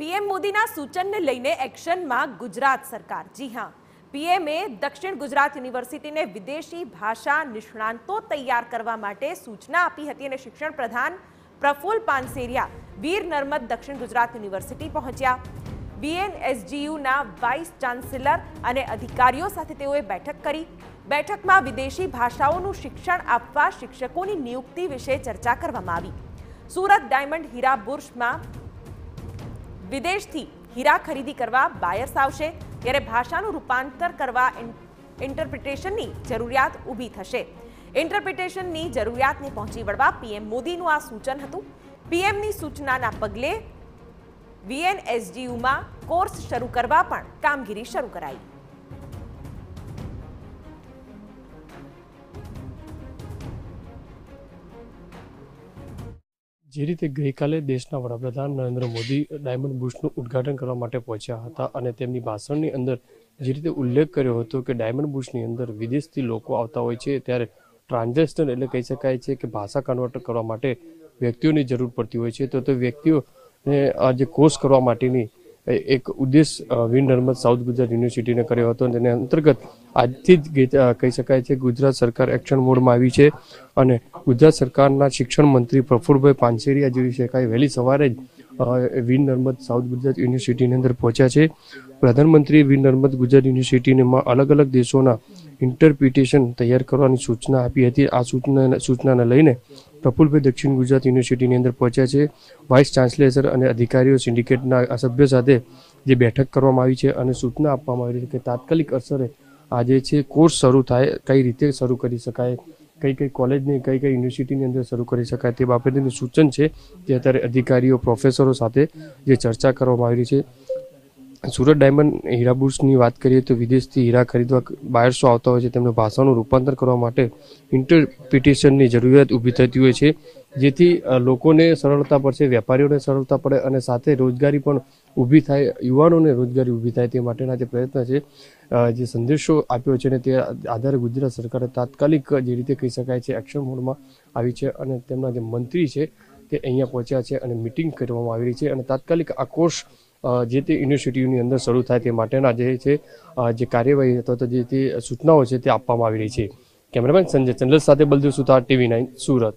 PM મોદીના સૂચનને લઈને એક્શનમાં ગુજરાત સરકાર જી હા પીએમએ દક્ષિણ ગુજરાત યુનિવર્સિટીને વિદેશી ભાષા નિષ્ણાંતો તૈયાર કરવા માટે સૂચના આપી હતી અને શિક્ષણ પ્રધાન પ્રફુલ પાનસેરિયા વીર નર્મદ દક્ષિણ ગુજરાત યુનિવર્સિટી પહોંચ્યા બીએનએસજીયુના વાઇસ ચાન્સેલર અને અધિકારીઓ સાથે તેઓએ બેઠક કરી બેઠકમાં વિદેશી ભાષાઓનું શિક્ષણ આપવા શિક્ષકોની નિયુક્તિ વિશે ચર્ચા કરવામાં આવી સુરત ડાયમંડ હીરા બુર્શમાં વિદેશથી હીરા ખરીદી કરવા બાયર્સ આવશે ત્યારે ભાષાનું રૂપાંતર કરવા ઇન્ટરપ્રિટેશનની જરૂરિયાત ઊભી થશે ઇન્ટરપ્રિટેશનની જરૂરિયાતને પહોંચી વળવા પીએમ મોદીનું આ સૂચન હતું પીએમની સૂચનાના પગલે વીએનએસડીયુમાં કોર્સ શરૂ કરવા પણ કામગીરી શરૂ કરાઈ જે રીતે ગઈકાલે દેશના વડાપ્રધાન નરેન્દ્ર મોદી ડાયમંડ બુશનું ઉદ્ઘાટન કરવા માટે પહોંચ્યા હતા અને તેમની ભાષણની અંદર જે રીતે ઉલ્લેખ કર્યો હતો કે ડાયમંડ બુશની અંદર વિદેશથી લોકો આવતા હોય છે ત્યારે ટ્રાન્ઝેક્શન એટલે કહી શકાય છે કે ભાષા કન્વર્ટ કરવા માટે વ્યક્તિઓની જરૂર પડતી હોય છે તો તે વ્યક્તિઓને આ જે કોર્સ કરવા માટેની એક ઉદ્દેશ વીર નર્મદ સાઉથ ગુજરાત યુનિવર્સિટીને કર્યો હતો તેને અંતર્ગત આજથી જ કહી શકાય છે ગુજરાત સરકાર એક્શન મોડમાં આવી છે અને ગુજરાત સરકારના શિક્ષણ મંત્રી પ્રફુલભાઈ પાનસેરિયા જોઈ શકાય વહેલી સવારે જ વીર નર્મદ સાઉથ ગુજરાત યુનિવર્સિટીની અંદર પહોંચ્યા છે પ્રધાનમંત્રીએ વીર નર્મદ ગુજરાત યુનિવર્સિટીમાં અલગ અલગ દેશોના ઇન્ટરપ્રિટેશન તૈયાર કરવાની સૂચના આપી હતી આ સૂચના સૂચનાને લઈને પ્રફુલભાઈ દક્ષિણ ગુજરાત યુનિવર્સિટીની અંદર પહોંચ્યા છે વાઇસ ચાન્સેલર અને અધિકારીઓ સિન્ડિકેટના સભ્યો સાથે જે બેઠક કરવામાં આવી છે અને સૂચના આપવામાં આવી છે કે તાત્કાલિક અસરે આજે છે કોર્સ શરૂ થાય કઈ રીતે શરૂ કરી શકાય કઈ કઈ કોલેજની કઈ કઈ યુનિવર્સિટીની અંદર શરૂ કરી શકાય તે બાબતેનું સૂચન છે જે અત્યારે અધિકારીઓ પ્રોફેસરો સાથે જે ચર્ચા કરવામાં આવી રહી છે સુરત ડાયમંડ હીરા હીરાબુટ્સની વાત કરીએ તો વિદેશથી હીરા ખરીદવા બાયર્સો આવતા હોય છે તેમનું ભાષાનું રૂપાંતર કરવા માટે ઇન્ટરપ્રિટેશનની જરૂરિયાત ઊભી થતી હોય છે જેથી લોકોને સરળતા પડશે વેપારીઓને સરળતા પડે અને સાથે રોજગારી પણ ઊભી થાય યુવાનોને રોજગારી ઊભી થાય તે માટેના જે પ્રયત્ન છે જે સંદેશો આપ્યો છે ને તે આધારે ગુજરાત સરકારે તાત્કાલિક જે રીતે કહી શકાય છે એક્શન મોડમાં આવી છે અને તેમના જે મંત્રી છે તે અહીંયા પહોંચ્યા છે અને મિટિંગ કરવામાં આવી રહી છે અને તાત્કાલિક આક્રોશ જે તે યુનિવર્સિટીની અંદર શરૂ થાય તે માટેના જે છે જે કાર્યવાહી અથવા તો જે તે સૂચનાઓ છે તે આપવામાં આવી રહી છે કેમેરામેન સંજય ચંદ્ર સાથે બલદેવ સુતાર ટીવી નાઇન સુરત